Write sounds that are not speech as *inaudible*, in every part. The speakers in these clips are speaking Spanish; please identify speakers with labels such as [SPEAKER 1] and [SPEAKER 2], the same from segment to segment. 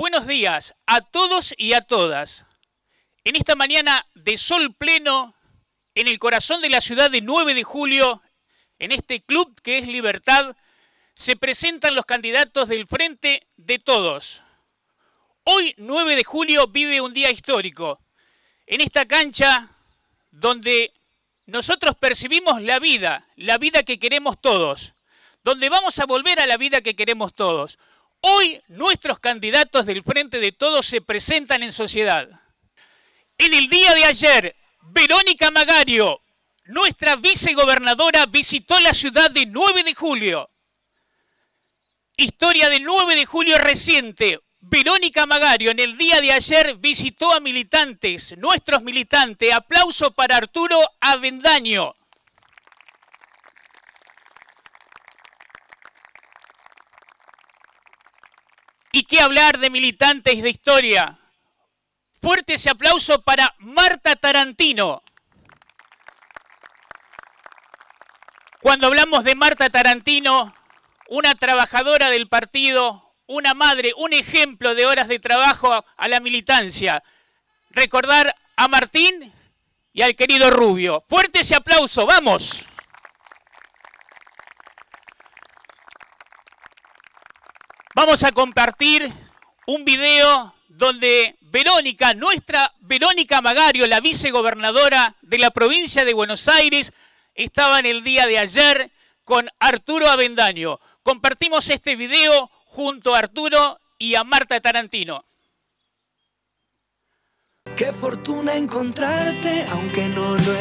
[SPEAKER 1] Buenos días a todos y a todas. En esta mañana de sol pleno, en el corazón de la ciudad de 9 de julio, en este club que es Libertad, se presentan los candidatos del Frente de Todos. Hoy, 9 de julio, vive un día histórico. En esta cancha donde nosotros percibimos la vida, la vida que queremos todos, donde vamos a volver a la vida que queremos todos. Hoy nuestros candidatos del Frente de Todos se presentan en sociedad. En el día de ayer, Verónica Magario, nuestra vicegobernadora, visitó la ciudad de 9 de julio. Historia del 9 de julio reciente. Verónica Magario en el día de ayer visitó a militantes, nuestros militantes. Aplauso para Arturo Avendaño. ¿Y qué hablar de militantes de historia? Fuerte ese aplauso para Marta Tarantino. Cuando hablamos de Marta Tarantino, una trabajadora del partido, una madre, un ejemplo de horas de trabajo a la militancia. Recordar a Martín y al querido Rubio. Fuerte ese aplauso, vamos. Vamos a compartir un video donde Verónica, nuestra Verónica Magario, la vicegobernadora de la provincia de Buenos Aires, estaba en el día de ayer con Arturo Avendaño. Compartimos este video junto a Arturo y a Marta Tarantino.
[SPEAKER 2] Qué fortuna encontrarte, aunque no lo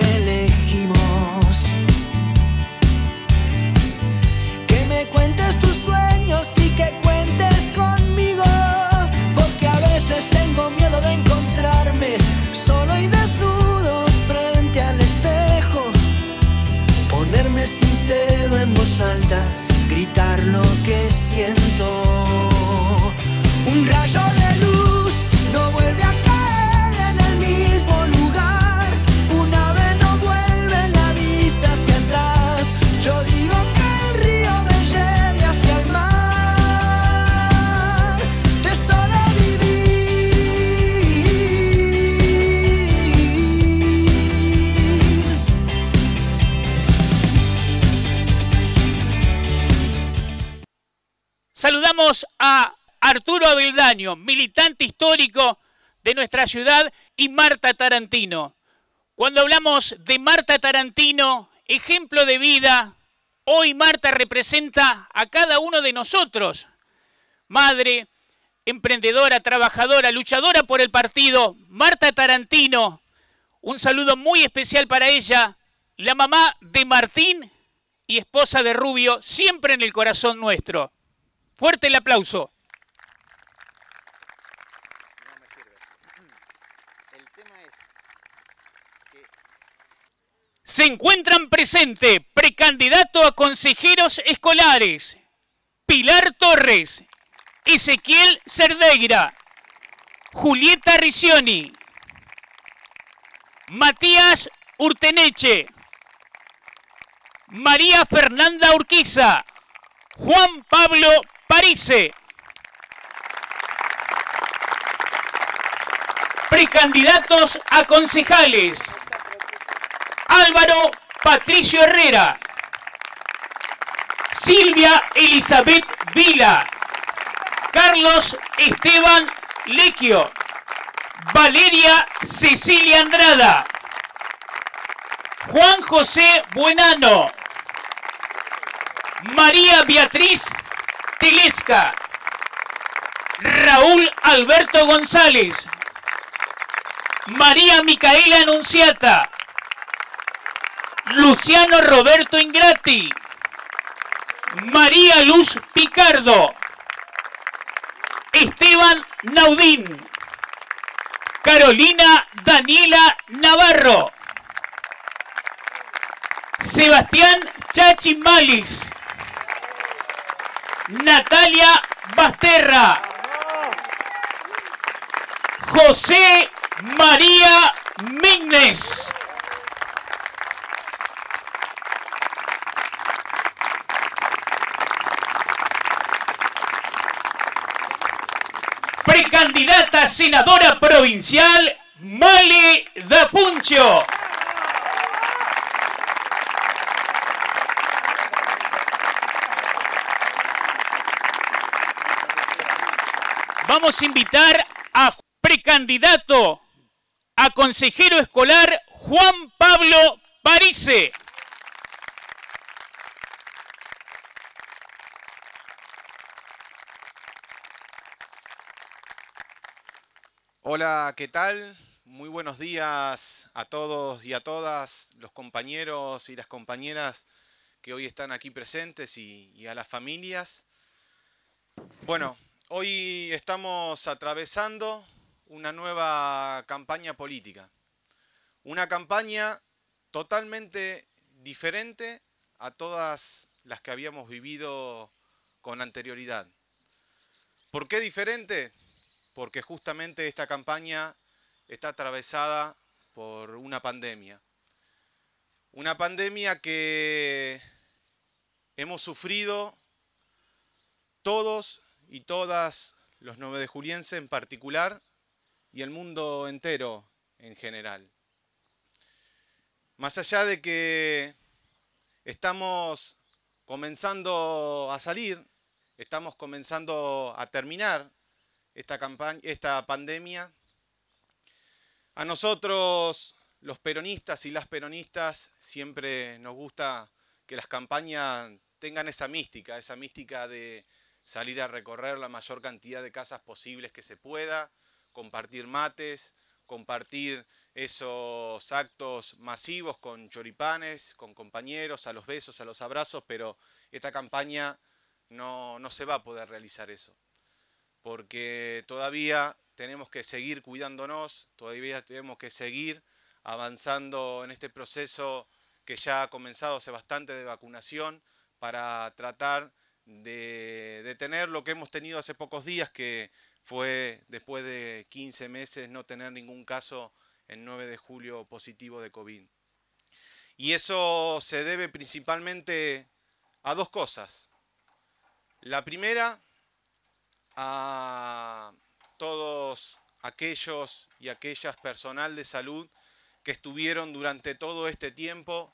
[SPEAKER 1] Saludamos a Arturo Avildaño, militante histórico de nuestra ciudad, y Marta Tarantino. Cuando hablamos de Marta Tarantino, ejemplo de vida, hoy Marta representa a cada uno de nosotros. Madre, emprendedora, trabajadora, luchadora por el partido, Marta Tarantino. Un saludo muy especial para ella, la mamá de Martín y esposa de Rubio, siempre en el corazón nuestro. Fuerte el aplauso. El tema es que... Se encuentran presente precandidato a consejeros escolares Pilar Torres, Ezequiel Cerdeira, Julieta Riccioni, Matías Urteneche, María Fernanda Urquiza, Juan Pablo París. Precandidatos a concejales. Álvaro Patricio Herrera. Silvia Elizabeth Vila. Carlos Esteban Lequio. Valeria Cecilia Andrada. Juan José Buenano. María Beatriz Tilisca. Raúl Alberto González. María Micaela Anunciata. Luciano Roberto Ingrati. María Luz Picardo. Esteban Naudín. Carolina Daniela Navarro. Sebastián Chachimalis. Natalia Basterra. José María Mignes. Precandidata senadora provincial Male Dapuncho. vamos a invitar a precandidato a consejero escolar Juan Pablo Parise.
[SPEAKER 3] Hola, ¿qué tal? Muy buenos días a todos y a todas los compañeros y las compañeras que hoy están aquí presentes y, y a las familias. Bueno, Hoy estamos atravesando una nueva campaña política. Una campaña totalmente diferente a todas las que habíamos vivido con anterioridad. ¿Por qué diferente? Porque justamente esta campaña está atravesada por una pandemia. Una pandemia que hemos sufrido todos y todas, los novedejulienses en particular y el mundo entero en general. Más allá de que estamos comenzando a salir, estamos comenzando a terminar esta, campaña, esta pandemia, a nosotros los peronistas y las peronistas siempre nos gusta que las campañas tengan esa mística, esa mística de, salir a recorrer la mayor cantidad de casas posibles que se pueda, compartir mates, compartir esos actos masivos con choripanes, con compañeros, a los besos, a los abrazos, pero esta campaña no, se va a poder realizar eso, porque todavía tenemos que seguir cuidándonos, todavía tenemos que seguir avanzando en este proceso que ya ha comenzado hace bastante de vacunación para tratar de, tener lo que hemos tenido hace pocos días, que fue después de 15 meses no tener ningún caso el 9 de julio positivo de COVID. Y eso se debe principalmente a dos cosas. La primera, a todos aquellos y aquellas personal de salud que estuvieron durante todo este tiempo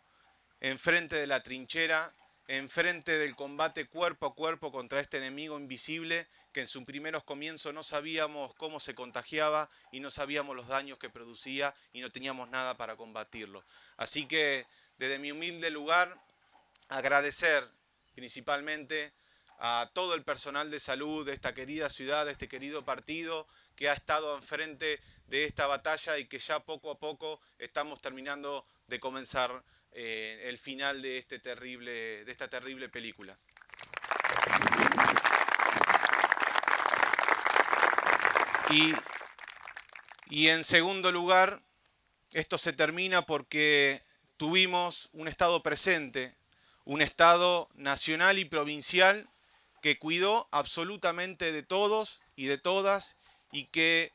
[SPEAKER 3] enfrente de la trinchera enfrente del combate cuerpo a cuerpo contra este enemigo invisible que en sus primeros comienzos no sabíamos cómo se contagiaba y no sabíamos los daños que producía y no teníamos nada para combatirlo. Así que desde mi humilde lugar, agradecer principalmente a todo el personal de salud de esta querida ciudad, de este querido partido, que ha estado enfrente de esta batalla y que ya poco a poco estamos terminando de comenzar eh, el final de, este terrible, de esta terrible película. Y, y en segundo lugar, esto se termina porque tuvimos un Estado presente, un Estado nacional y provincial que cuidó absolutamente de todos y de todas y que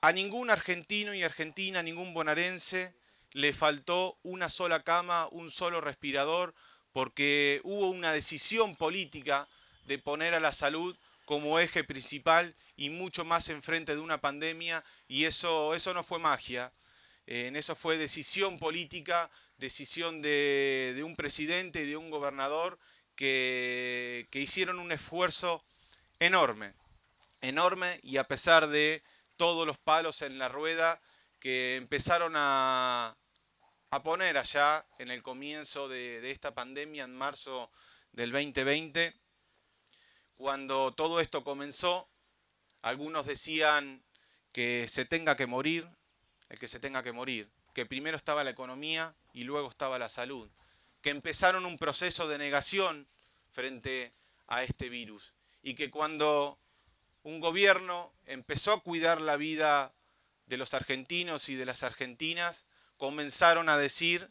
[SPEAKER 3] a ningún argentino y argentina, ningún bonaerense le faltó una sola cama, un solo respirador, porque hubo una decisión política de poner a la salud como eje principal y mucho más enfrente de una pandemia y eso, eso no fue magia, en eso fue decisión política, decisión de, un presidente y de un gobernador que hicieron un esfuerzo enorme, enorme y a pesar de todos los palos en la rueda que empezaron a, a poner allá en el comienzo de, esta pandemia, en marzo del 2020, cuando todo esto comenzó, algunos decían que se tenga que morir, que se tenga que morir, que primero estaba la economía y luego estaba la salud, que empezaron un proceso de negación frente a este virus y que cuando un gobierno empezó a cuidar la vida de los argentinos y de las argentinas, comenzaron a decir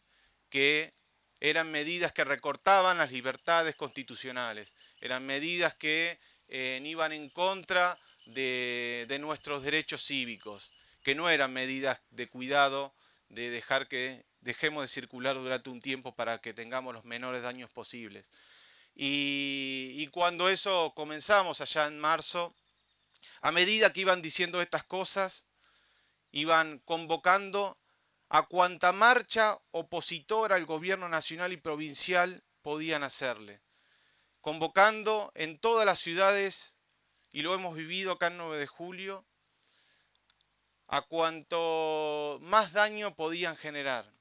[SPEAKER 3] que eran medidas que recortaban las libertades constitucionales, eran medidas que eh, iban en contra de, nuestros derechos cívicos, que no eran medidas de cuidado, de dejar que dejemos de circular durante un tiempo para que tengamos los menores daños posibles. y cuando eso comenzamos allá en marzo, a medida que iban diciendo estas cosas, iban convocando a cuanta marcha opositora al gobierno nacional y provincial podían hacerle, convocando en todas las ciudades, y lo hemos vivido acá en 9 de julio, a cuanto más daño podían generar.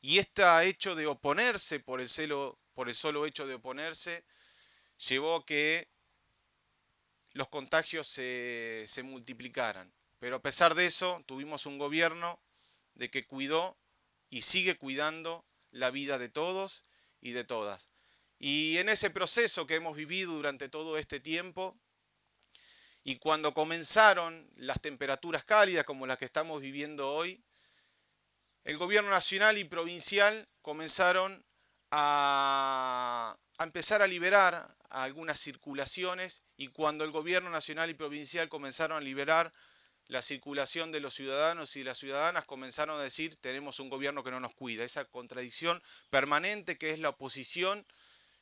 [SPEAKER 3] Y este hecho de oponerse por el, celo, por el solo hecho de oponerse llevó a que los contagios se multiplicaran. Pero a pesar de eso, tuvimos un gobierno de que cuidó y sigue cuidando la vida de todos y de todas. Y en ese proceso que hemos vivido durante todo este tiempo, y cuando comenzaron las temperaturas cálidas como las que estamos viviendo hoy, el gobierno nacional y provincial comenzaron a, a, empezar a liberar algunas circulaciones y cuando el gobierno nacional y provincial comenzaron a liberar la circulación de los ciudadanos y las ciudadanas comenzaron a decir tenemos un gobierno que no nos cuida. Esa contradicción permanente que es la oposición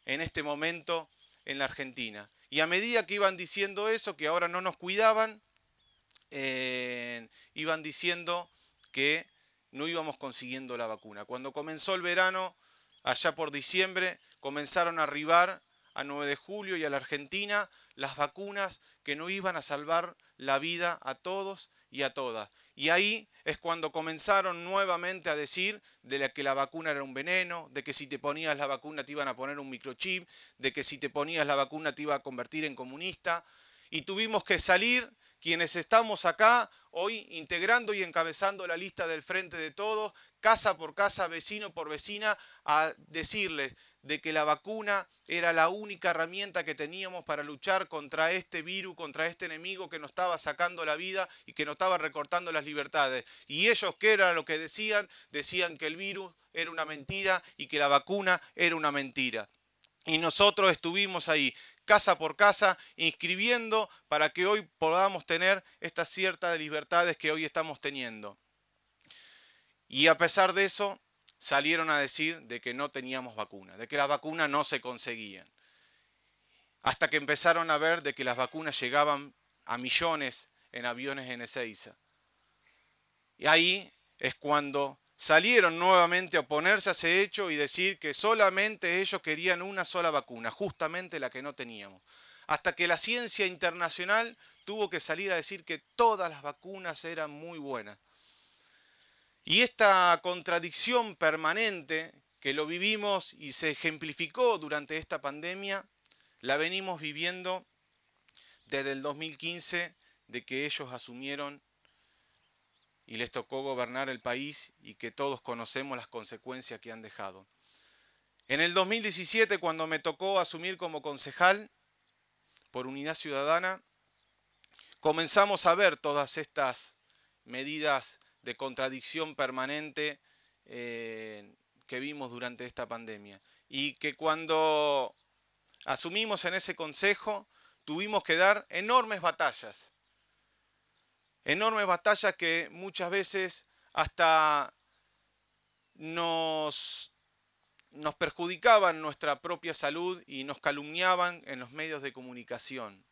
[SPEAKER 3] en este momento en la Argentina. Y a medida que iban diciendo eso, que ahora no nos cuidaban, eh, iban diciendo que no íbamos consiguiendo la vacuna. Cuando comenzó el verano, allá por diciembre, comenzaron a arribar a 9 de julio y a la Argentina las vacunas que no iban a salvar la vida a todos y a todas. Y ahí es cuando comenzaron nuevamente a decir de que la vacuna era un veneno, de que si te ponías la vacuna te iban a poner un microchip, de que si te ponías la vacuna te iba a convertir en comunista. Y tuvimos que salir quienes estamos acá hoy integrando y encabezando la lista del frente de todos, casa por casa, vecino por vecina, a decirles de que la vacuna era la única herramienta que teníamos para luchar contra este virus, contra este enemigo que nos estaba sacando la vida y que nos estaba recortando las libertades. Y ellos, ¿qué era lo que decían? Decían que el virus era una mentira y que la vacuna era una mentira. Y nosotros estuvimos ahí, casa por casa, inscribiendo para que hoy podamos tener estas ciertas libertades que hoy estamos teniendo. Y a pesar de eso, salieron a decir de que no teníamos vacuna, de que las vacunas no se conseguían. Hasta que empezaron a ver de que las vacunas llegaban a millones en aviones en Ezeiza. Y ahí es cuando salieron nuevamente a oponerse a ese hecho y decir que solamente ellos querían una sola vacuna, justamente la que no teníamos. Hasta que la ciencia internacional tuvo que salir a decir que todas las vacunas eran muy buenas. Y esta contradicción permanente que lo vivimos y se ejemplificó durante esta pandemia, la venimos viviendo desde el 2015, de que ellos asumieron y les tocó gobernar el país y que todos conocemos las consecuencias que han dejado. En el 2017, cuando me tocó asumir como concejal por Unidad Ciudadana, comenzamos a ver todas estas medidas de contradicción permanente eh, que vimos durante esta pandemia. Y que cuando asumimos en ese consejo, tuvimos que dar enormes batallas. Enormes batallas que muchas veces hasta nos, nos perjudicaban nuestra propia salud y nos calumniaban en los medios de comunicación.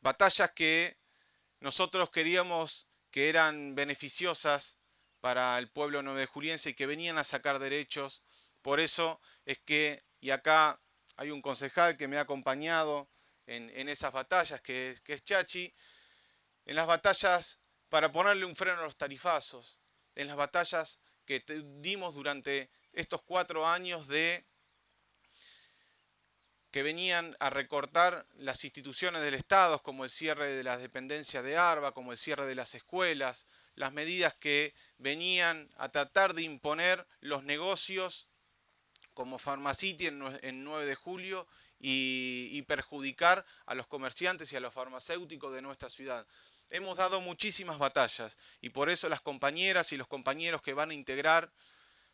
[SPEAKER 3] Batallas que nosotros queríamos que eran beneficiosas para el pueblo novedejuliense y que venían a sacar derechos. Por eso es que, y acá hay un concejal que me ha acompañado en, en esas batallas, que, que es Chachi, en las batallas para ponerle un freno a los tarifazos, en las batallas que dimos durante estos cuatro años de que venían a recortar las instituciones del Estado, como el cierre de las dependencias de ARBA, como el cierre de las escuelas, las medidas que venían a tratar de imponer los negocios como Pharmacity en 9 de julio y, perjudicar a los comerciantes y a los farmacéuticos de nuestra ciudad. Hemos dado muchísimas batallas y por eso las compañeras y los compañeros que van a integrar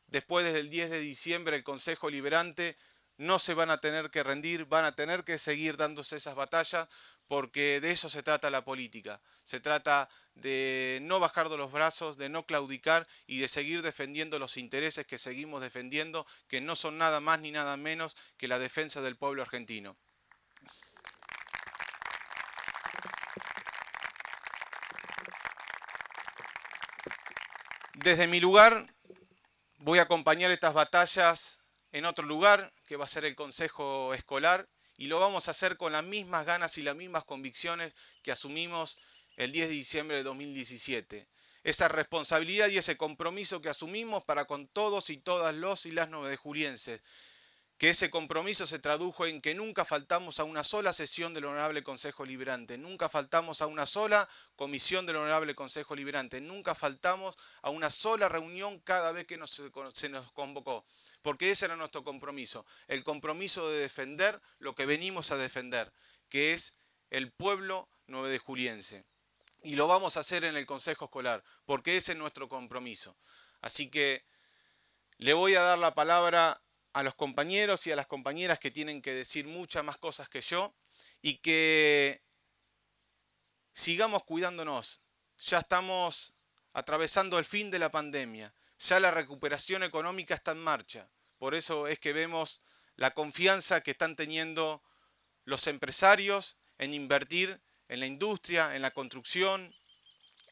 [SPEAKER 3] después del 10 de diciembre el Consejo Liberante no se van a tener que rendir, van a tener que seguir dándose esas batallas, porque de eso se trata la política. Se trata de no bajar de los brazos, de no claudicar y de seguir defendiendo los intereses que seguimos defendiendo, que no son nada más ni nada menos que la defensa del pueblo argentino. Desde mi lugar voy a acompañar estas batallas en otro lugar, que va a ser el Consejo Escolar, y lo vamos a hacer con las mismas ganas y las mismas convicciones que asumimos el 10 de diciembre de 2017. Esa responsabilidad y ese compromiso que asumimos para con todos y todas los y las novedejulienses, que ese compromiso se tradujo en que nunca faltamos a una sola sesión del Honorable Consejo Liberante, nunca faltamos a una sola comisión del Honorable Consejo Liberante, nunca faltamos a una sola reunión cada vez que nos, se nos convocó porque ese era nuestro compromiso, el compromiso de defender lo que venimos a defender, que es el pueblo juliense, Y lo vamos a hacer en el Consejo Escolar, porque ese es nuestro compromiso. Así que le voy a dar la palabra a los compañeros y a las compañeras que tienen que decir muchas más cosas que yo y que sigamos cuidándonos. Ya estamos atravesando el fin de la pandemia, ya la recuperación económica está en marcha. Por eso es que vemos la confianza que están teniendo los empresarios en invertir en la industria, en la construcción,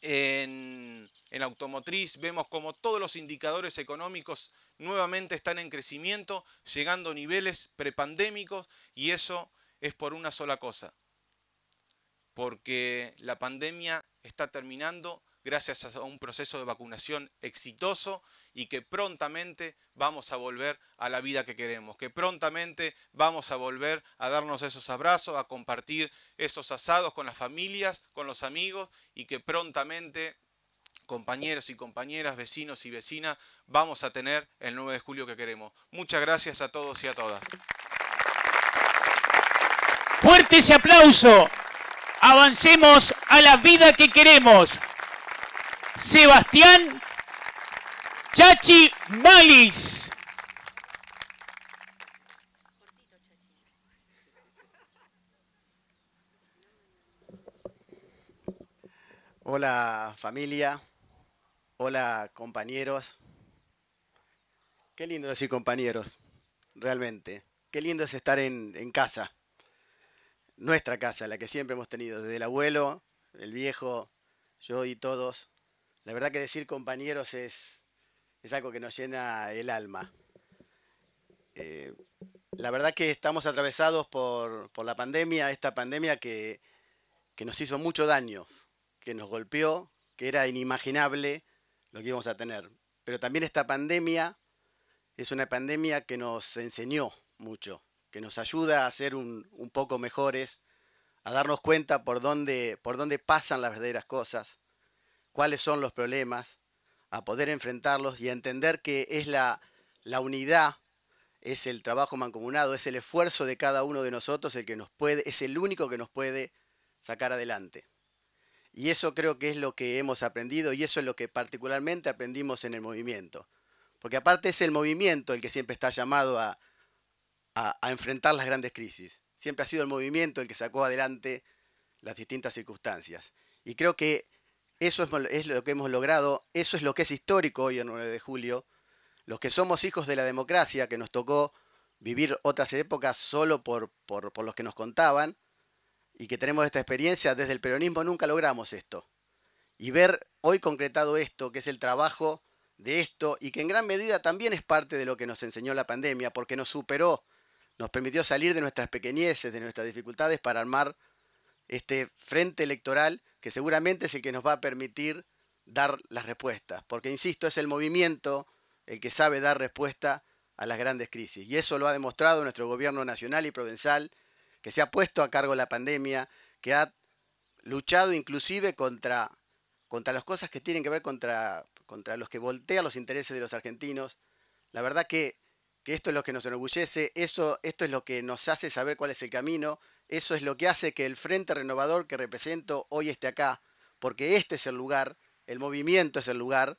[SPEAKER 3] en, en automotriz. Vemos como todos los indicadores económicos nuevamente están en crecimiento, llegando a niveles prepandémicos y eso es por una sola cosa, porque la pandemia está terminando gracias a un proceso de vacunación exitoso y que prontamente vamos a volver a la vida que queremos, que prontamente vamos a volver a darnos esos abrazos, a compartir esos asados con las familias, con los amigos y que prontamente compañeros y compañeras, vecinos y vecinas, vamos a tener el 9 de julio que queremos. Muchas gracias a todos y a todas.
[SPEAKER 1] Fuerte ese aplauso. Avancemos a la vida que queremos. Sebastián Chachi Malis.
[SPEAKER 4] Hola familia, hola compañeros. Qué lindo decir compañeros, realmente. Qué lindo es estar en, en casa, nuestra casa, la que siempre hemos tenido, desde el abuelo, el viejo, yo y todos, la verdad que decir compañeros es, algo que nos llena el alma. Eh, la verdad que estamos atravesados por, la pandemia, esta pandemia que, que, nos hizo mucho daño, que nos golpeó, que era inimaginable lo que íbamos a tener. Pero también esta pandemia es una pandemia que nos enseñó mucho, que nos ayuda a ser un, un poco mejores, a darnos cuenta por dónde, por dónde pasan las verdaderas cosas cuáles son los problemas, a poder enfrentarlos y a entender que es la, unidad, es el trabajo mancomunado, es el esfuerzo de cada uno de nosotros el que nos puede, es el único que nos puede sacar adelante. Y eso creo que es lo que hemos aprendido y eso es lo que particularmente aprendimos en el movimiento. Porque aparte es el movimiento el que siempre está llamado a, a, enfrentar las grandes crisis. Siempre ha sido el movimiento el que sacó adelante las distintas circunstancias. Y creo que eso es, lo que hemos logrado, eso es lo que es histórico hoy en 9 de julio. Los que somos hijos de la democracia, que nos tocó vivir otras épocas solo por, los que nos contaban, y que tenemos esta experiencia, desde el peronismo nunca logramos esto. Y ver hoy concretado esto, que es el trabajo de esto, y que en gran medida también es parte de lo que nos enseñó la pandemia, porque nos superó, nos permitió salir de nuestras pequeñeces, de nuestras dificultades para armar este frente electoral que seguramente es el que nos va a permitir dar las respuestas, porque insisto, es el movimiento el que sabe dar respuesta a las grandes crisis. Y eso lo ha demostrado nuestro gobierno nacional y provincial, que se ha puesto a cargo de la pandemia, que ha luchado inclusive contra, contra las cosas que tienen que ver contra, contra los que voltean los intereses de los argentinos. La verdad que, que esto es lo que nos enorgullece, eso, esto es lo que nos hace saber cuál es el camino eso es lo que hace que el Frente Renovador que represento hoy esté acá, porque este es el lugar, el movimiento es el lugar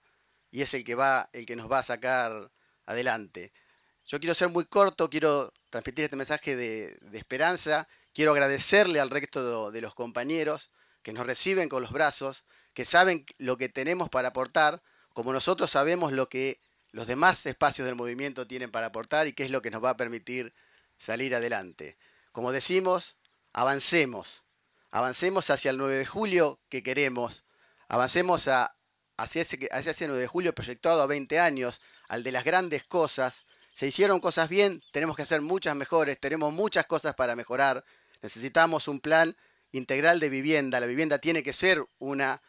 [SPEAKER 4] y es el que va, el que nos va a sacar adelante. Yo quiero ser muy corto, quiero transmitir este mensaje de, esperanza, quiero agradecerle al resto de, de los compañeros que nos reciben con los brazos, que saben lo que tenemos para aportar, como nosotros sabemos lo que los demás espacios del movimiento tienen para aportar y qué es lo que nos va a permitir salir adelante. Como decimos, avancemos, avancemos hacia el 9 de julio que queremos, avancemos hacia, ese, 9 de julio proyectado a 20 años, al de las grandes cosas. Se hicieron cosas bien, tenemos que hacer muchas mejores, tenemos muchas cosas para mejorar, necesitamos un plan integral de vivienda, la vivienda tiene que ser una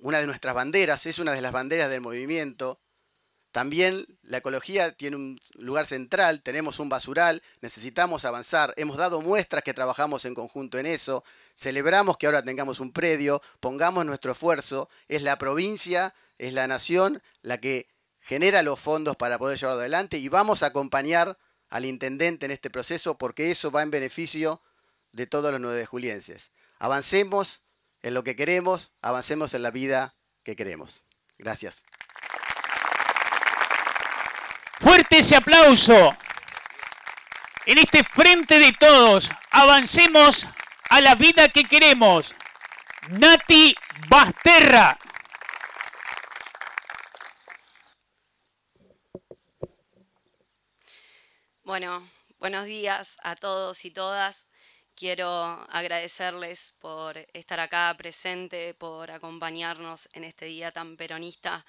[SPEAKER 4] de nuestras banderas, es una de las banderas del movimiento, también la ecología tiene un lugar central, tenemos un basural, necesitamos avanzar, hemos dado muestras que trabajamos en conjunto en eso, celebramos que ahora tengamos un predio, pongamos nuestro esfuerzo, es la provincia, es la nación la que genera los fondos para poder llevarlo adelante y vamos a acompañar al intendente en este proceso porque eso va en beneficio de todos los nueve julienses. Avancemos en lo que queremos, avancemos en la vida que queremos. Gracias
[SPEAKER 1] fuerte ese aplauso. En este frente de todos, avancemos a la vida que queremos. Nati Basterra.
[SPEAKER 5] Bueno, buenos días a todos y todas. Quiero agradecerles por estar acá presente, por acompañarnos en este día tan peronista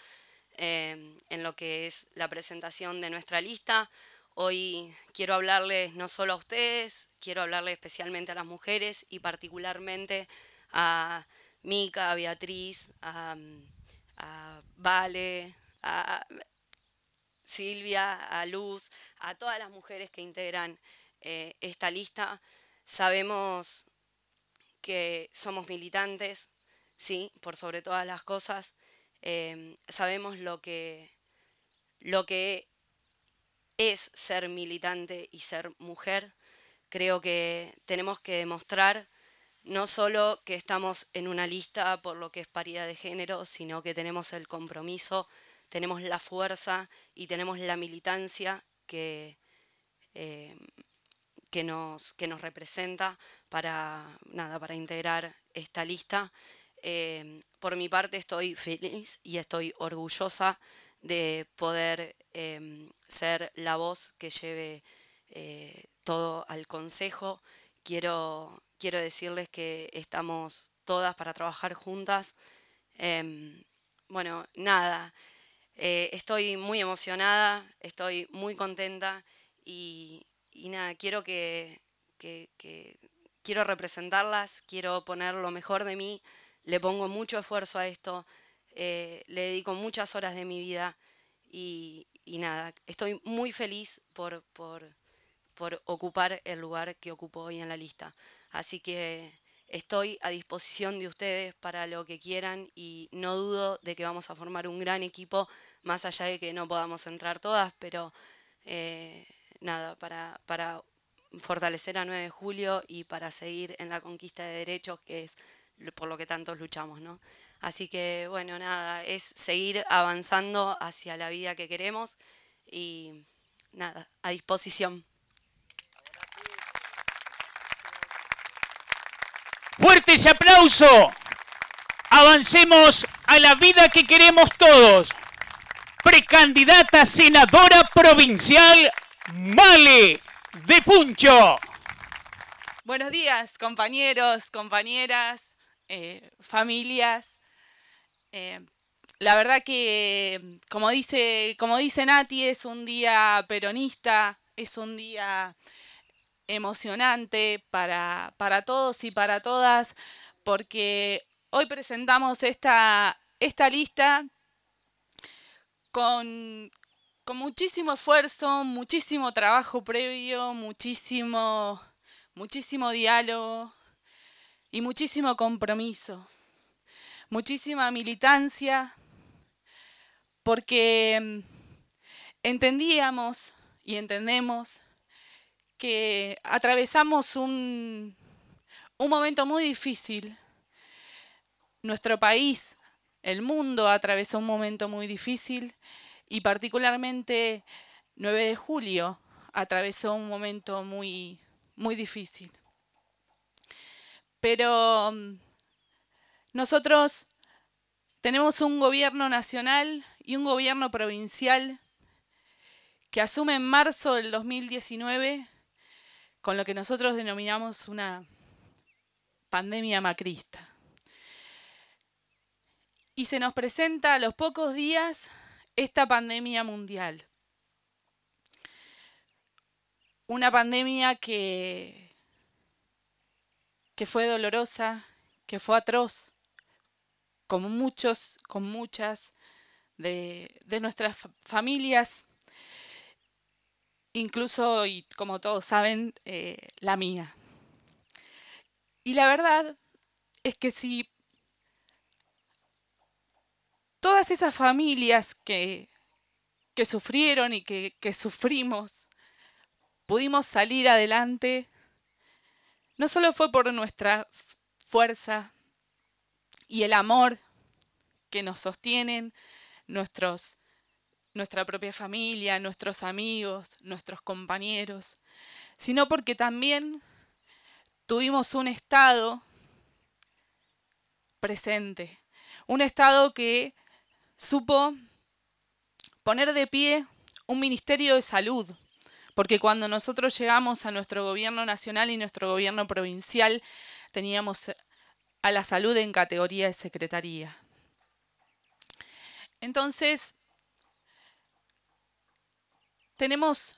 [SPEAKER 5] Em, en lo que es la presentación de nuestra lista. Hoy quiero hablarles no solo a ustedes, quiero hablarles especialmente a las mujeres y particularmente a Mica, a Beatriz, mm, a, Vale, a Silvia, a Luz, a todas las mujeres que integran eh, esta lista. Sabemos que somos militantes, sí, por sobre todas las cosas, Em, sabemos lo que, lo que es ser militante y ser mujer. Creo que tenemos que demostrar no solo que estamos en una lista por lo que es paridad de género, sino que tenemos el compromiso, tenemos la fuerza y tenemos la militancia que, em, nos, que nos representa para, nada, para integrar esta lista. Em, por mi parte estoy feliz y estoy orgullosa de poder em, ser la voz que lleve eh, todo al Consejo. Quiero, decirles que estamos todas para trabajar juntas. Em, bueno, nada, eh, estoy muy emocionada, estoy muy contenta y, nada, quiero que quiero representarlas, quiero poner lo mejor de mí le pongo mucho esfuerzo a esto, eh, le dedico muchas horas de mi vida y, nada, estoy muy feliz por, por, ocupar el lugar que ocupo hoy en la lista. Así que estoy a disposición de ustedes para lo que quieran y no dudo de que vamos a formar un gran equipo, más allá de que no podamos entrar todas, pero eh, nada, para, para fortalecer a 9 de julio y para seguir en la conquista de derechos, que es por lo que tantos luchamos, ¿no? Así que, bueno, nada, es seguir avanzando hacia la vida que queremos y nada, a disposición.
[SPEAKER 1] Fuerte ese aplauso. Avancemos a la vida que queremos todos. Precandidata senadora provincial Male de Puncho.
[SPEAKER 6] Buenos días, compañeros, compañeras. Eh, familias. Eh, la verdad que, como dice, como Nati, es un día peronista, es un día emocionante para, para todos y para todas, porque hoy presentamos esta, esta lista con, con muchísimo esfuerzo, muchísimo trabajo previo, muchísimo, muchísimo diálogo, y muchísimo compromiso, muchísima militancia, porque mm, entendíamos y entendemos que atravesamos un, un momento muy difícil. Nuestro país, el mundo atravesó un momento muy difícil y particularmente 9 de julio atravesó un momento muy, muy difícil. Pero mm, nosotros tenemos un gobierno nacional y un gobierno provincial que asume en marzo del 2019 con lo que nosotros denominamos una pandemia macrista. Y se nos presenta a los pocos días esta pandemia mundial. Una pandemia que que fue dolorosa, que fue atroz, como muchos, con muchas de, de nuestras familias, incluso, y como todos saben, eh, la mía. Y la verdad es que si todas esas familias que, que sufrieron y que, que sufrimos, pudimos salir adelante no solo fue por nuestra fuerza y el amor que nos sostienen nuestros, nuestra propia familia, nuestros amigos, nuestros compañeros, sino porque también tuvimos un estado presente, un estado que supo poner de pie un ministerio de salud, porque cuando nosotros llegamos a nuestro gobierno nacional y nuestro gobierno provincial, teníamos a la salud en categoría de secretaría. Entonces, tenemos,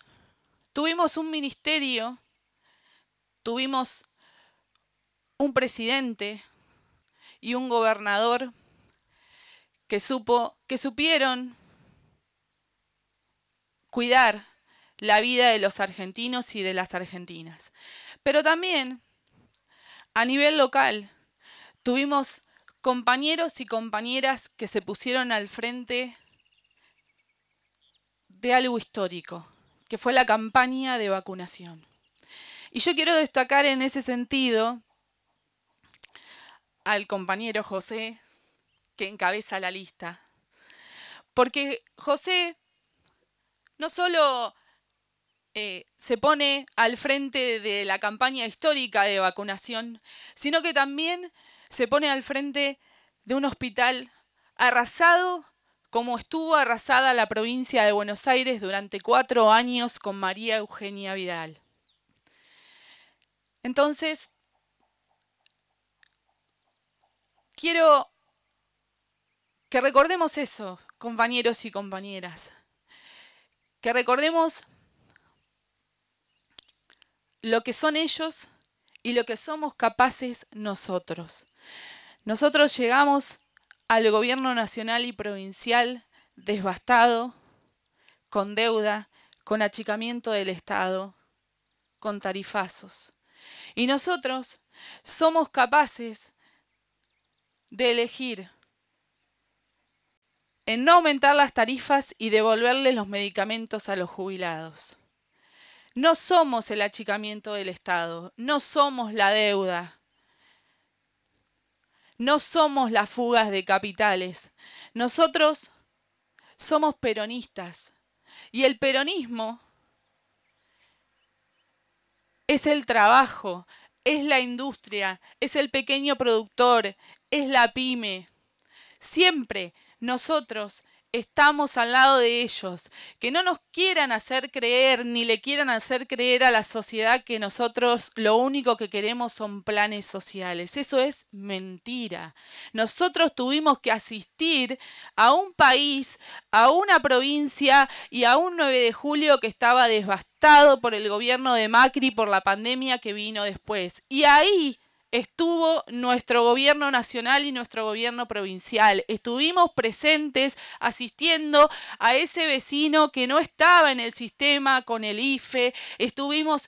[SPEAKER 6] tuvimos un ministerio, tuvimos un presidente y un gobernador que supo, que supieron cuidar la vida de los argentinos y de las argentinas. Pero también, a nivel local, tuvimos compañeros y compañeras que se pusieron al frente de algo histórico, que fue la campaña de vacunación. Y yo quiero destacar en ese sentido al compañero José, que encabeza la lista. Porque José no solo eh, se pone al frente de la campaña histórica de vacunación, sino que también se pone al frente de un hospital arrasado como estuvo arrasada la provincia de Buenos Aires durante cuatro años con María Eugenia Vidal. Entonces, quiero que recordemos eso, compañeros y compañeras, que recordemos lo que son ellos y lo que somos capaces nosotros. Nosotros llegamos al gobierno nacional y provincial desbastado, con deuda, con achicamiento del Estado, con tarifazos. Y nosotros somos capaces de elegir en no aumentar las tarifas y devolverle los medicamentos a los jubilados. No somos el achicamiento del Estado, no somos la deuda, no somos las fugas de capitales. Nosotros somos peronistas y el peronismo es el trabajo, es la industria, es el pequeño productor, es la pyme. Siempre nosotros estamos al lado de ellos, que no nos quieran hacer creer ni le quieran hacer creer a la sociedad que nosotros lo único que queremos son planes sociales. Eso es mentira. Nosotros tuvimos que asistir a un país, a una provincia y a un 9 de julio que estaba devastado por el gobierno de Macri, por la pandemia que vino después. Y ahí estuvo nuestro gobierno nacional y nuestro gobierno provincial. Estuvimos presentes asistiendo a ese vecino que no estaba en el sistema con el IFE. Estuvimos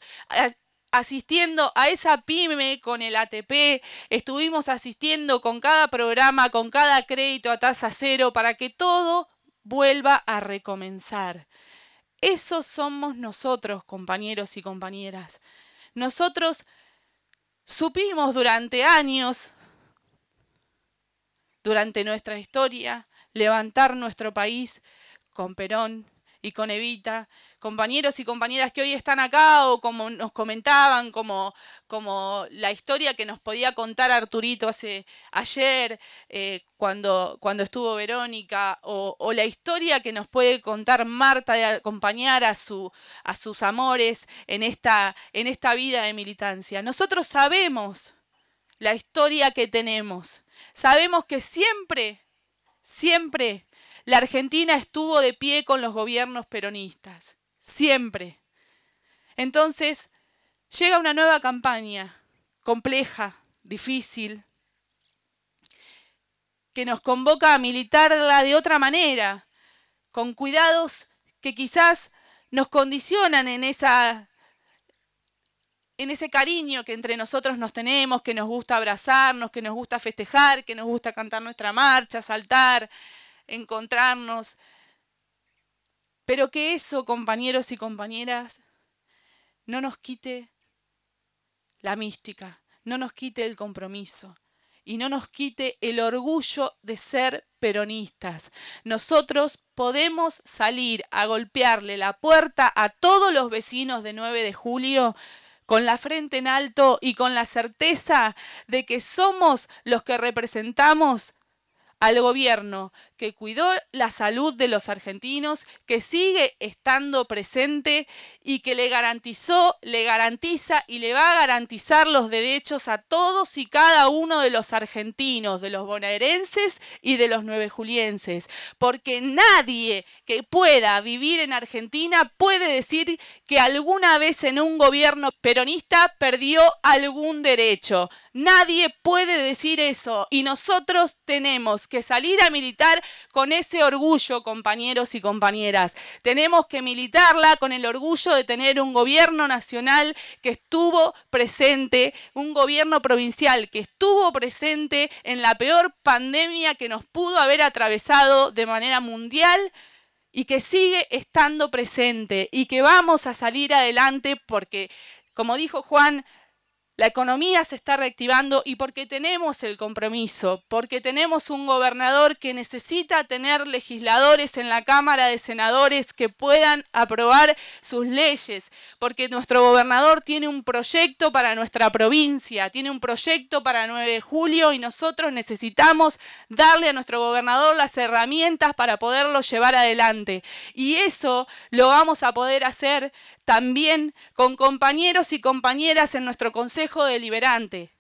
[SPEAKER 6] asistiendo a esa pyme con el ATP, estuvimos asistiendo con cada programa, con cada crédito a tasa cero, para que todo vuelva a recomenzar. Esos somos nosotros, compañeros y compañeras. Nosotros supimos durante años, durante nuestra historia, levantar nuestro país con Perón y con Evita compañeros y compañeras que hoy están acá o como nos comentaban, como, como la historia que nos podía contar Arturito hace, ayer eh, cuando, cuando estuvo Verónica o, o, la historia que nos puede contar Marta de acompañar a, su, a sus amores en esta, en esta vida de militancia. Nosotros sabemos la historia que tenemos. Sabemos que siempre, siempre la Argentina estuvo de pie con los gobiernos peronistas siempre. Entonces, llega una nueva campaña, compleja, difícil, que nos convoca a militarla de otra manera, con cuidados que quizás nos condicionan en esa en ese cariño que entre nosotros nos tenemos, que nos gusta abrazarnos, que nos gusta festejar, que nos gusta cantar nuestra marcha, saltar, encontrarnos, pero que eso, compañeros y compañeras, no nos quite la mística, no nos quite el compromiso y no nos quite el orgullo de ser peronistas. Nosotros podemos salir a golpearle la puerta a todos los vecinos de 9 de julio con la frente en alto y con la certeza de que somos los que representamos al gobierno que cuidó la salud de los argentinos, que sigue estando presente y que le garantizó, le garantiza y le va a garantizar los derechos a todos y cada uno de los argentinos, de los bonaerenses y de los nuevejulienses. Porque nadie que pueda vivir en Argentina puede decir que alguna vez en un gobierno peronista perdió algún derecho. Nadie puede decir eso y nosotros tenemos que salir a militar con ese orgullo, compañeros y compañeras. Tenemos que militarla con el orgullo de tener un gobierno nacional que estuvo presente, un gobierno provincial que estuvo presente en la peor pandemia que nos pudo haber atravesado de manera mundial y que sigue estando presente y que vamos a salir adelante porque, como dijo Juan, la economía se está reactivando y porque tenemos el compromiso, porque tenemos un gobernador que necesita tener legisladores en la Cámara de Senadores que puedan aprobar sus leyes, porque nuestro gobernador tiene un proyecto para nuestra provincia, tiene un proyecto para 9 de julio y nosotros necesitamos darle a nuestro gobernador las herramientas para poderlo llevar adelante. Y eso lo vamos a poder hacer también con compañeros y compañeras en nuestro Consejo Deliberante.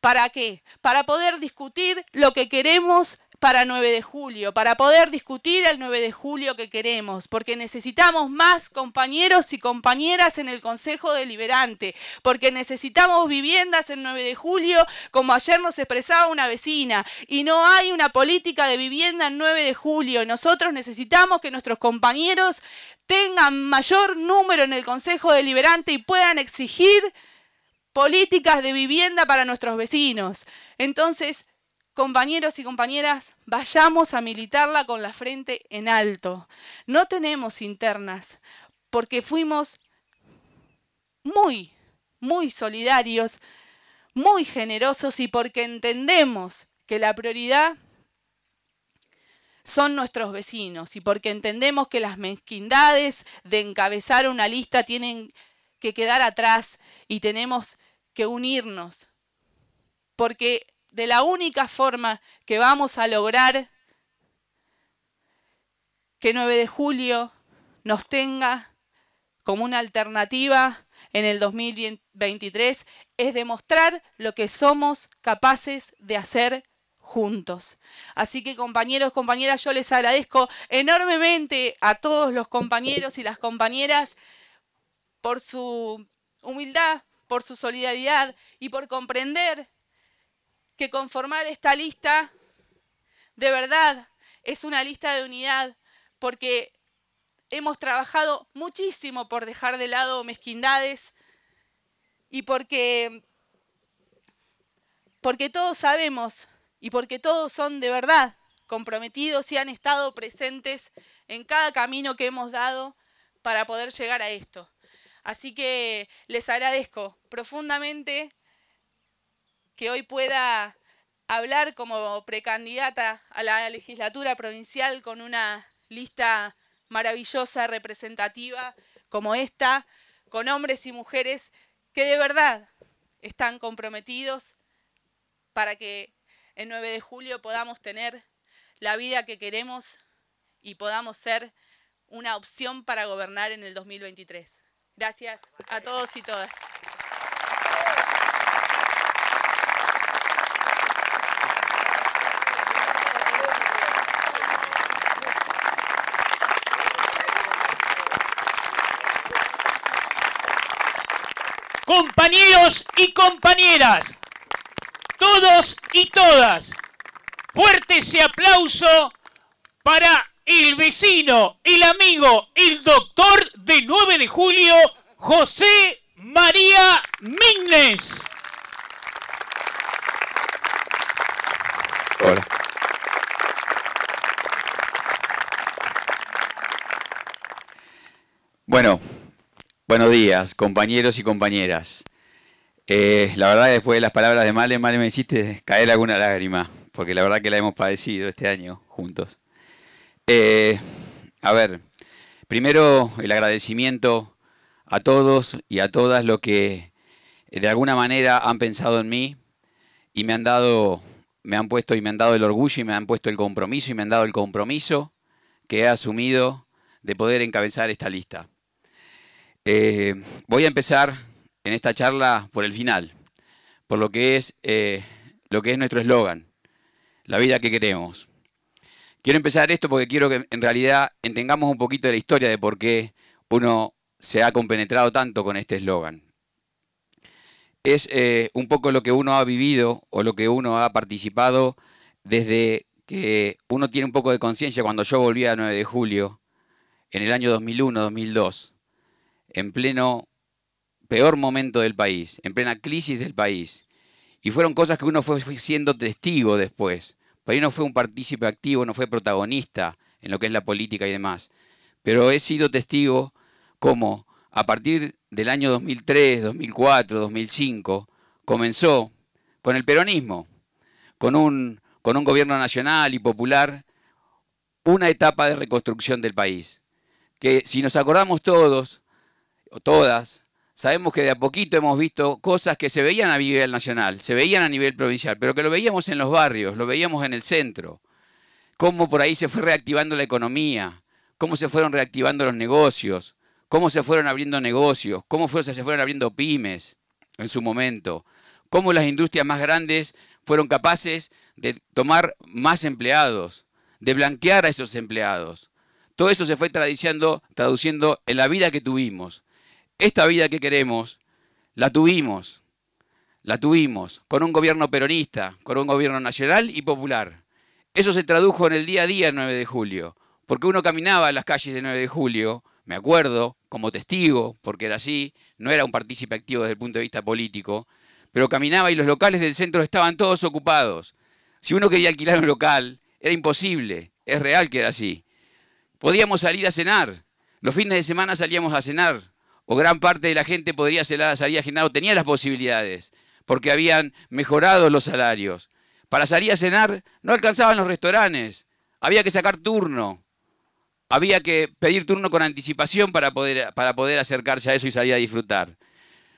[SPEAKER 6] ¿Para qué? Para poder discutir lo que queremos para 9 de julio, para poder discutir el 9 de julio que queremos, porque necesitamos más compañeros y compañeras en el Consejo Deliberante, porque necesitamos viviendas en 9 de julio, como ayer nos expresaba una vecina, y no hay una política de vivienda en 9 de julio. Nosotros necesitamos que nuestros compañeros tengan mayor número en el Consejo Deliberante y puedan exigir políticas de vivienda para nuestros vecinos. Entonces, Compañeros y compañeras, vayamos a militarla con la frente en alto. No tenemos internas, porque fuimos muy, muy solidarios, muy generosos y porque entendemos que la prioridad son nuestros vecinos y porque entendemos que las mezquindades de encabezar una lista tienen que quedar atrás y tenemos que unirnos. Porque de la única forma que vamos a lograr que 9 de julio nos tenga como una alternativa en el 2023 es demostrar lo que somos capaces de hacer juntos. Así que compañeros, compañeras, yo les agradezco enormemente a todos los compañeros y las compañeras por su humildad, por su solidaridad y por comprender que conformar esta lista de verdad es una lista de unidad, porque hemos trabajado muchísimo por dejar de lado mezquindades y porque, porque todos sabemos y porque todos son de verdad comprometidos y han estado presentes en cada camino que hemos dado para poder llegar a esto. Así que les agradezco profundamente que hoy pueda hablar como precandidata a la legislatura provincial con una lista maravillosa, representativa como esta, con hombres y mujeres que de verdad están comprometidos para que el 9 de julio podamos tener la vida que queremos y podamos ser una opción para gobernar en el 2023. Gracias a todos y todas.
[SPEAKER 1] compañeros y compañeras, todos y todas, fuerte ese aplauso para el vecino, el amigo, el doctor de 9 de julio, José María Mignes.
[SPEAKER 7] Bueno, Buenos días, compañeros y compañeras. Eh, la verdad, después de las palabras de Male, Male me hiciste caer alguna lágrima, porque la verdad que la hemos padecido este año juntos. Eh, a ver, primero el agradecimiento a todos y a todas los que eh, de alguna manera han pensado en mí y me han dado, me han puesto y me han dado el orgullo y me han puesto el compromiso y me han dado el compromiso que he asumido de poder encabezar esta lista. Eh, voy a empezar en esta charla por el final, por lo que es, eh, lo que es nuestro eslogan, la vida que queremos. Quiero empezar esto porque quiero que en realidad entengamos un poquito de la historia de por qué uno se ha compenetrado tanto con este eslogan. Es eh, un poco lo que uno ha vivido o lo que uno ha participado desde que uno tiene un poco de conciencia cuando yo volví a 9 de julio en el año 2001-2002 en pleno peor momento del país, en plena crisis del país. Y fueron cosas que uno fue siendo testigo después. Pero ahí no fue un partícipe activo, no fue protagonista en lo que es la política y demás. Pero he sido testigo como a partir del año 2003, 2004, 2005, comenzó con el peronismo, con un, con un gobierno nacional y popular, una etapa de reconstrucción del país. Que si nos acordamos todos, todas, sabemos que de a poquito hemos visto cosas que se veían a nivel nacional, se veían a nivel provincial, pero que lo veíamos en los barrios, lo veíamos en el centro, cómo por ahí se fue reactivando la economía, cómo se fueron reactivando los negocios, cómo se fueron abriendo negocios, cómo fue, se fueron abriendo pymes en su momento, cómo las industrias más grandes fueron capaces de tomar más empleados, de blanquear a esos empleados. Todo eso se fue traduciendo en la vida que tuvimos. Esta vida que queremos, la tuvimos, la tuvimos con un gobierno peronista, con un gobierno nacional y popular. Eso se tradujo en el día a día 9 de julio, porque uno caminaba en las calles del 9 de julio, me acuerdo, como testigo, porque era así, no era un partícipe activo desde el punto de vista político, pero caminaba y los locales del centro estaban todos ocupados. Si uno quería alquilar un local, era imposible, es real que era así. Podíamos salir a cenar, los fines de semana salíamos a cenar o gran parte de la gente podría ser cenar, o tenía las posibilidades, porque habían mejorado los salarios. Para salir a cenar no alcanzaban los restaurantes, había que sacar turno, había que pedir turno con anticipación para poder, para poder acercarse a eso y salir a disfrutar.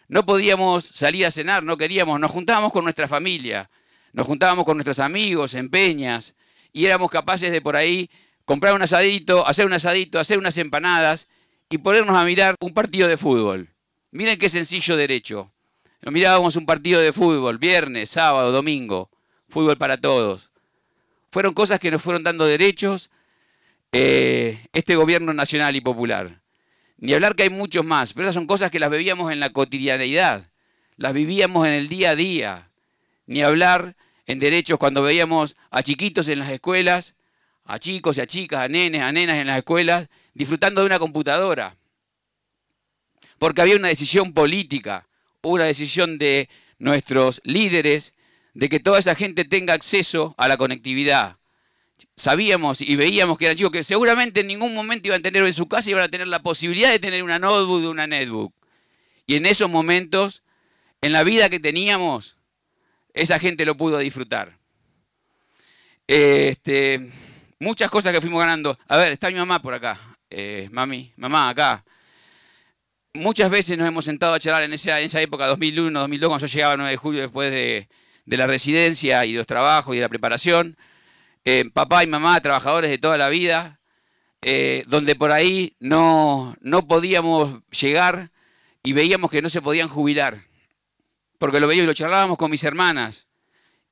[SPEAKER 7] No podíamos salir a cenar, no queríamos, nos juntábamos con nuestra familia, nos juntábamos con nuestros amigos en peñas y éramos capaces de por ahí comprar un asadito, hacer un asadito, hacer unas empanadas y ponernos a mirar un partido de fútbol. Miren qué sencillo derecho. Nos mirábamos un partido de fútbol, viernes, sábado, domingo, fútbol para todos. Fueron cosas que nos fueron dando derechos eh, este gobierno nacional y popular. Ni hablar que hay muchos más, pero esas son cosas que las bebíamos en la cotidianeidad, las vivíamos en el día a día. Ni hablar en derechos cuando veíamos a chiquitos en las escuelas, a chicos y a chicas, a nenes, a nenas en las escuelas, disfrutando de una computadora, porque había una decisión política, una decisión de nuestros líderes, de que toda esa gente tenga acceso a la conectividad. Sabíamos y veíamos que eran chicos que seguramente en ningún momento iban a tener en su casa, iban a tener la posibilidad de tener una notebook o una netbook. Y en esos momentos, en la vida que teníamos, esa gente lo pudo disfrutar. Este, muchas cosas que fuimos ganando. A ver, está mi mamá por acá. Eh, mami, mamá, acá. Muchas veces nos hemos sentado a charlar en esa, época, 2001, 2002, cuando yo llegaba el 9 de julio después de, la residencia y los trabajos y de la preparación. Eh, papá y mamá, trabajadores de toda la vida, eh, donde por ahí no, no podíamos llegar y veíamos que no se podían jubilar. Porque lo veíamos y lo charlábamos con mis hermanas.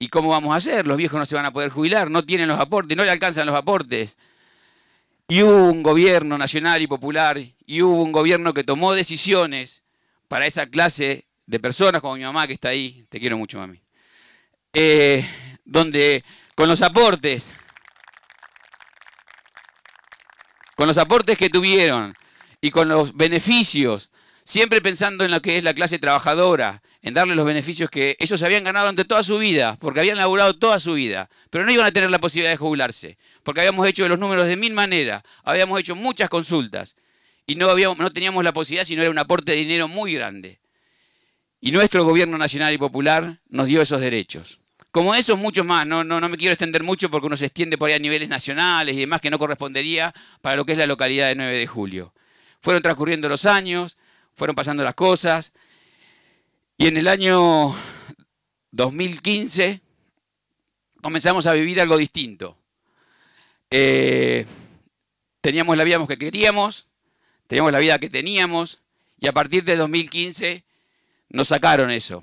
[SPEAKER 7] ¿Y cómo vamos a hacer? Los viejos no se van a poder jubilar, no tienen los aportes, no le alcanzan los aportes. Y hubo un gobierno nacional y popular, y hubo un gobierno que tomó decisiones para esa clase de personas, como mi mamá que está ahí, te quiero mucho, mami, eh, donde con los aportes, con los aportes que tuvieron y con los beneficios, siempre pensando en lo que es la clase trabajadora, en darle los beneficios que ellos habían ganado ante toda su vida, porque habían laburado toda su vida, pero no iban a tener la posibilidad de jubilarse, porque habíamos hecho los números de mil maneras, habíamos hecho muchas consultas y no, teníamos la posibilidad, sino era un aporte de dinero muy grande. Y nuestro gobierno nacional y popular nos dio esos derechos. Como esos, muchos más. No, no me quiero extender mucho porque uno se extiende por ahí a niveles nacionales y demás que no correspondería para lo que es la localidad de 9 de julio. Fueron transcurriendo los años, fueron pasando las cosas, y en el año 2015 comenzamos a vivir algo distinto. Eh, teníamos la vida que queríamos, teníamos la vida que teníamos, y a partir de 2015 nos sacaron eso.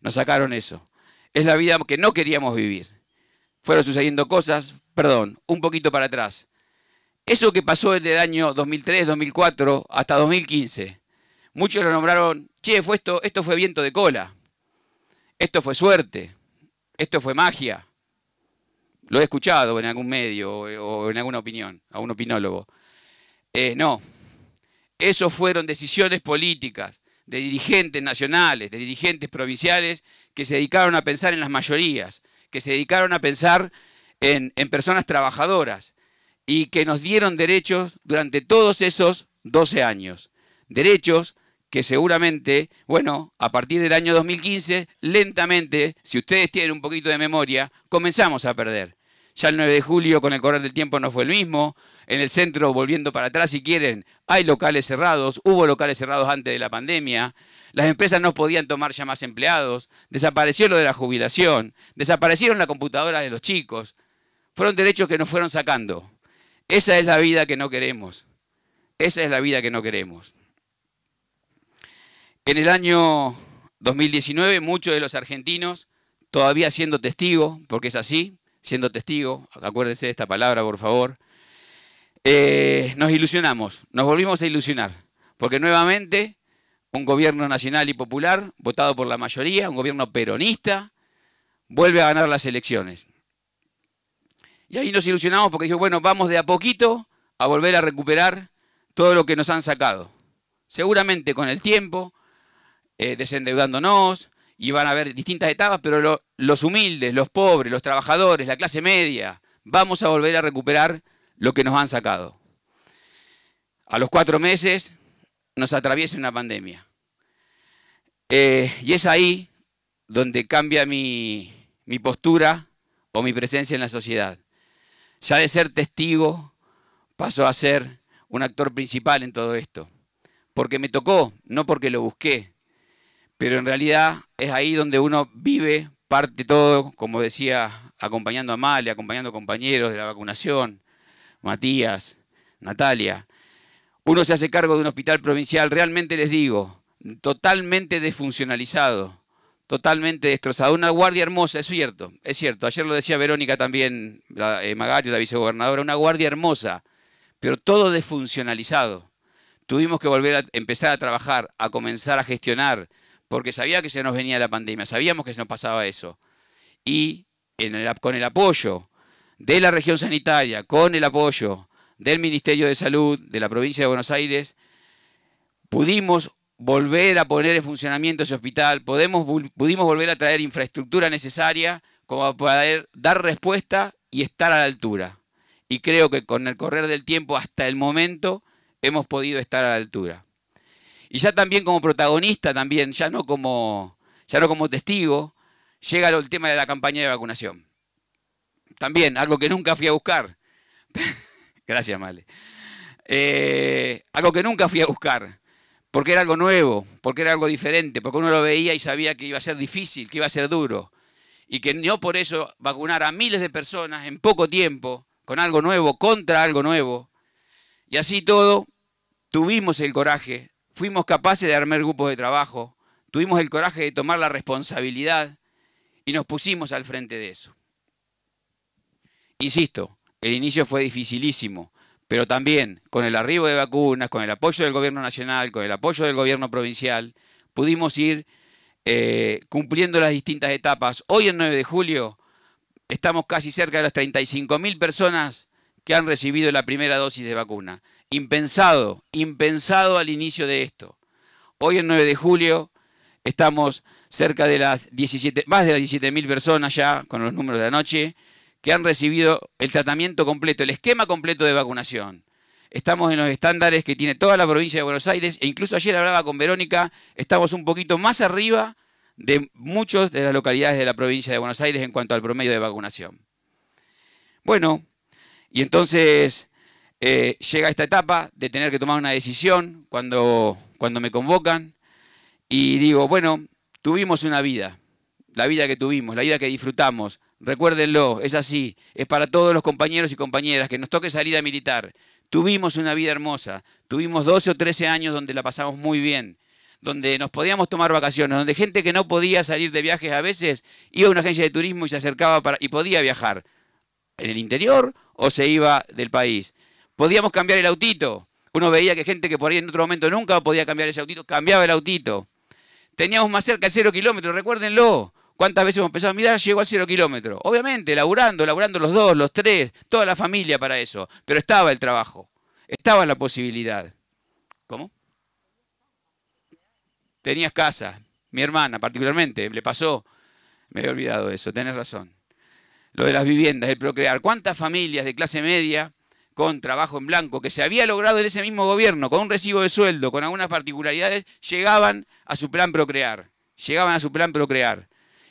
[SPEAKER 7] Nos sacaron eso. Es la vida que no queríamos vivir. Fueron sucediendo cosas, perdón, un poquito para atrás. Eso que pasó desde el año 2003, 2004 hasta 2015 Muchos lo nombraron, che, fue esto, esto fue viento de cola, esto fue suerte, esto fue magia. Lo he escuchado en algún medio o, en alguna opinión, a un opinólogo. Eh, no, eso fueron decisiones políticas de dirigentes nacionales, de dirigentes provinciales que se dedicaron a pensar en las mayorías, que se dedicaron a pensar en, en personas trabajadoras y que nos dieron derechos durante todos esos 12 años. Derechos que seguramente, bueno, a partir del año 2015, lentamente, si ustedes tienen un poquito de memoria, comenzamos a perder. Ya el 9 de julio con el correr del tiempo no fue el mismo. En el centro, volviendo para atrás si quieren, hay locales cerrados, hubo locales cerrados antes de la pandemia. Las empresas no podían tomar ya más empleados, desapareció lo de la jubilación, desaparecieron las computadoras de los chicos. Fueron derechos que nos fueron sacando. Esa es la vida que no queremos. Esa es la vida que no queremos. En el año 2019, muchos de los argentinos, todavía siendo testigo, porque es así, siendo testigo, acuérdense de esta palabra, por favor, eh, nos ilusionamos, nos volvimos a ilusionar, porque nuevamente un gobierno nacional y popular, votado por la mayoría, un gobierno peronista, vuelve a ganar las elecciones. Y ahí nos ilusionamos porque dijimos, bueno, vamos de a poquito a volver a recuperar todo lo que nos han sacado. Seguramente con el tiempo, eh, desendeudándonos, y van a haber distintas etapas, pero los humildes, los pobres, los trabajadores, la clase media, vamos a volver a recuperar lo que nos han sacado. A los cuatro meses nos atraviesa una pandemia. Eh, y es ahí donde cambia mi, mi postura o mi presencia en la sociedad. Ya de ser testigo paso a ser un actor principal en todo esto. Porque me tocó, no porque lo busqué, pero en realidad es ahí donde uno vive parte todo, como decía, acompañando a Male, acompañando a compañeros de la vacunación, Matías, Natalia. Uno se hace cargo de un hospital provincial, realmente les digo, totalmente desfuncionalizado, totalmente destrozado. Una guardia hermosa, es cierto, es cierto. Ayer lo decía Verónica también, la, eh, Magario, la vicegobernadora, una guardia hermosa, pero todo desfuncionalizado. Tuvimos que volver a empezar a trabajar, a comenzar a gestionar, porque sabía que se nos venía la pandemia, sabíamos que se nos pasaba eso. Y con el apoyo de la región sanitaria, con el apoyo del Ministerio de Salud de la provincia de Buenos Aires, pudimos volver a poner en funcionamiento ese hospital, podemos, pudimos volver a traer infraestructura necesaria como para poder dar respuesta y estar a la altura. Y creo que con el correr del tiempo hasta el momento hemos podido estar a la altura y ya también como protagonista, también, ya no como, ya no como testigo, llega el tema de la campaña de vacunación. También, algo que nunca fui a buscar. *laughs* Gracias, Male. Eh, algo que nunca fui a buscar, porque era algo nuevo, porque era algo diferente, porque uno lo veía y sabía que iba a ser difícil, que iba a ser duro, y que no por eso vacunar a miles de personas en poco tiempo, con algo nuevo, contra algo nuevo, y así todo, tuvimos el coraje fuimos capaces de armar grupos de trabajo, tuvimos el coraje de tomar la responsabilidad y nos pusimos al frente de eso. Insisto, el inicio fue dificilísimo, pero también con el arribo de vacunas, con el apoyo del gobierno nacional, con el apoyo del gobierno provincial, pudimos ir eh, cumpliendo las distintas etapas. Hoy, el 9 de julio, estamos casi cerca de las mil personas que han recibido la primera dosis de vacuna impensado, impensado al inicio de esto. Hoy, el 9 de julio, estamos cerca de las 17, más de las 17.000 personas ya, con los números de anoche, que han recibido el tratamiento completo, el esquema completo de vacunación. Estamos en los estándares que tiene toda la provincia de Buenos Aires, e incluso ayer hablaba con Verónica, estamos un poquito más arriba de muchas de las localidades de la provincia de Buenos Aires en cuanto al promedio de vacunación. Bueno, y entonces eh, llega esta etapa de tener que tomar una decisión cuando, me convocan y digo, bueno, tuvimos una vida, la vida que tuvimos, la vida que disfrutamos, recuérdenlo, es así, es para todos los compañeros y compañeras que nos toque salir a militar. Tuvimos una vida hermosa, tuvimos 12 o 13 años donde la pasamos muy bien, donde nos podíamos tomar vacaciones, donde gente que no podía salir de viajes a veces iba a una agencia de turismo y se acercaba para, y podía viajar en el interior o se iba del país. Podíamos cambiar el autito. Uno veía que gente que por ahí en otro momento nunca podía cambiar ese autito, cambiaba el autito. Teníamos más cerca el cero kilómetro, recuérdenlo. ¿Cuántas veces hemos pensado, mirá, llegó al cero kilómetro? Obviamente, laburando, laburando los dos, los tres, toda la familia para eso. Pero estaba el trabajo, estaba la posibilidad. ¿Cómo? Tenías casa. Mi hermana, particularmente, le pasó. Me había olvidado eso, tenés razón. Lo de las viviendas, el procrear. ¿Cuántas familias de clase media con trabajo en blanco, que se había logrado en ese mismo gobierno, con un recibo de sueldo, con algunas particularidades, llegaban a su plan procrear. Llegaban a su plan procrear.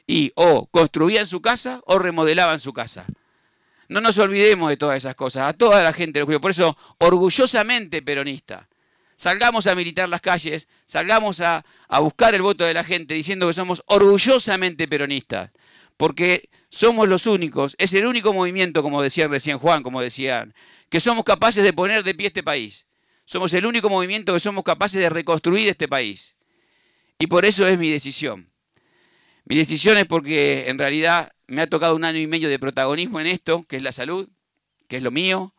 [SPEAKER 7] Y o construían su casa o remodelaban su casa. No nos olvidemos de todas esas cosas, a toda la gente del Por eso, orgullosamente peronista. Salgamos a militar las calles, salgamos a, a buscar el voto de la gente diciendo que somos orgullosamente peronistas. Porque somos los únicos, es el único movimiento, como decía recién Juan, como decían que somos capaces de poner de pie este país. Somos el único movimiento que somos capaces de reconstruir este país. Y por eso es mi decisión. Mi decisión es porque en realidad me ha tocado un año y medio de protagonismo en esto, que es la salud, que es lo mío.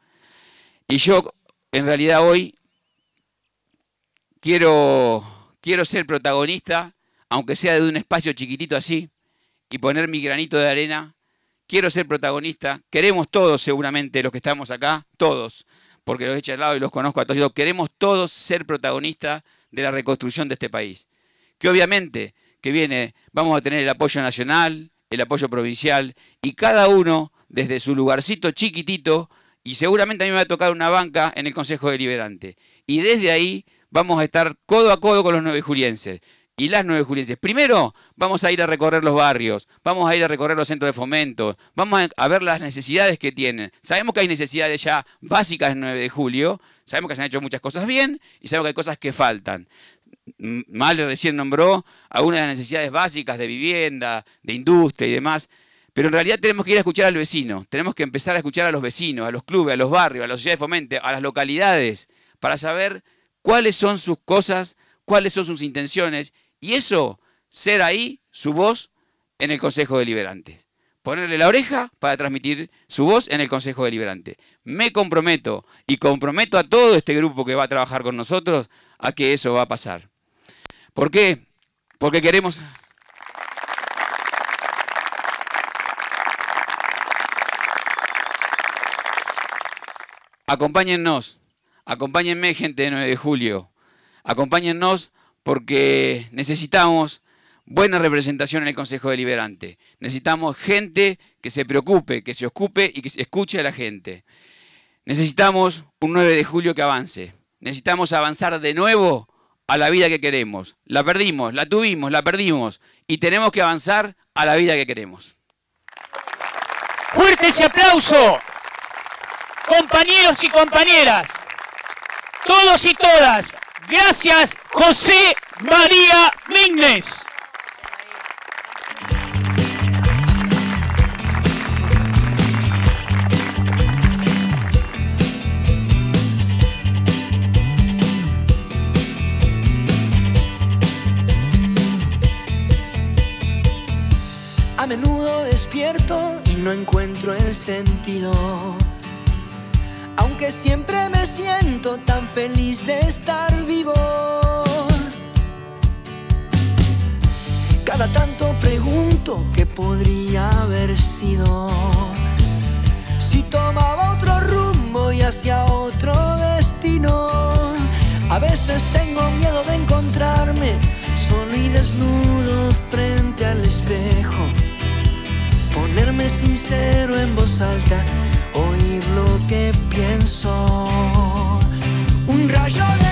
[SPEAKER 7] Y yo en realidad hoy quiero, quiero ser protagonista, aunque sea de un espacio chiquitito así, y poner mi granito de arena quiero ser protagonista, queremos todos seguramente los que estamos acá, todos, porque los he lado y los conozco a todos, queremos todos ser protagonistas de la reconstrucción de este país. Que obviamente que viene, vamos a tener el apoyo nacional, el apoyo provincial, y cada uno desde su lugarcito chiquitito, y seguramente a mí me va a tocar una banca en el Consejo Deliberante. Y desde ahí vamos a estar codo a codo con los nueve y las 9 nueve julio, Primero, vamos a ir a recorrer los barrios, vamos a ir a recorrer los centros de fomento, vamos a ver las necesidades que tienen. Sabemos que hay necesidades ya básicas en 9 de julio, sabemos que se han hecho muchas cosas bien y sabemos que hay cosas que faltan. Mal recién nombró algunas de las necesidades básicas de vivienda, de industria y demás. Pero en realidad tenemos que ir a escuchar al vecino, tenemos que empezar a escuchar a los vecinos, a los clubes, a los barrios, a las sociedades de fomento, a las localidades, para saber cuáles son sus cosas, cuáles son sus intenciones y eso, ser ahí su voz en el Consejo Deliberante. Ponerle la oreja para transmitir su voz en el Consejo Deliberante. Me comprometo y comprometo a todo este grupo que va a trabajar con nosotros a que eso va a pasar. ¿Por qué? Porque queremos... Acompáñennos, acompáñenme gente de 9 de julio, acompáñennos porque necesitamos buena representación en el Consejo Deliberante. Necesitamos gente que se preocupe, que se ocupe y que escuche a la gente. Necesitamos un 9 de julio que avance. Necesitamos avanzar de nuevo a la vida que queremos. La perdimos, la tuvimos, la perdimos y tenemos que avanzar a la vida que queremos.
[SPEAKER 1] Fuerte ese aplauso, compañeros y compañeras, todos y todas. Gracias José María Mignes.
[SPEAKER 2] A menudo despierto y no encuentro el sentido. Aunque siempre me siento tan feliz de estar vivo. Cada tanto pregunto qué podría haber sido si tomaba otro rumbo y hacia otro destino. A veces tengo miedo de encontrarme solo y desnudo frente al espejo. Ponerme sincero en voz alta, oír lo que pienso. Un rayo de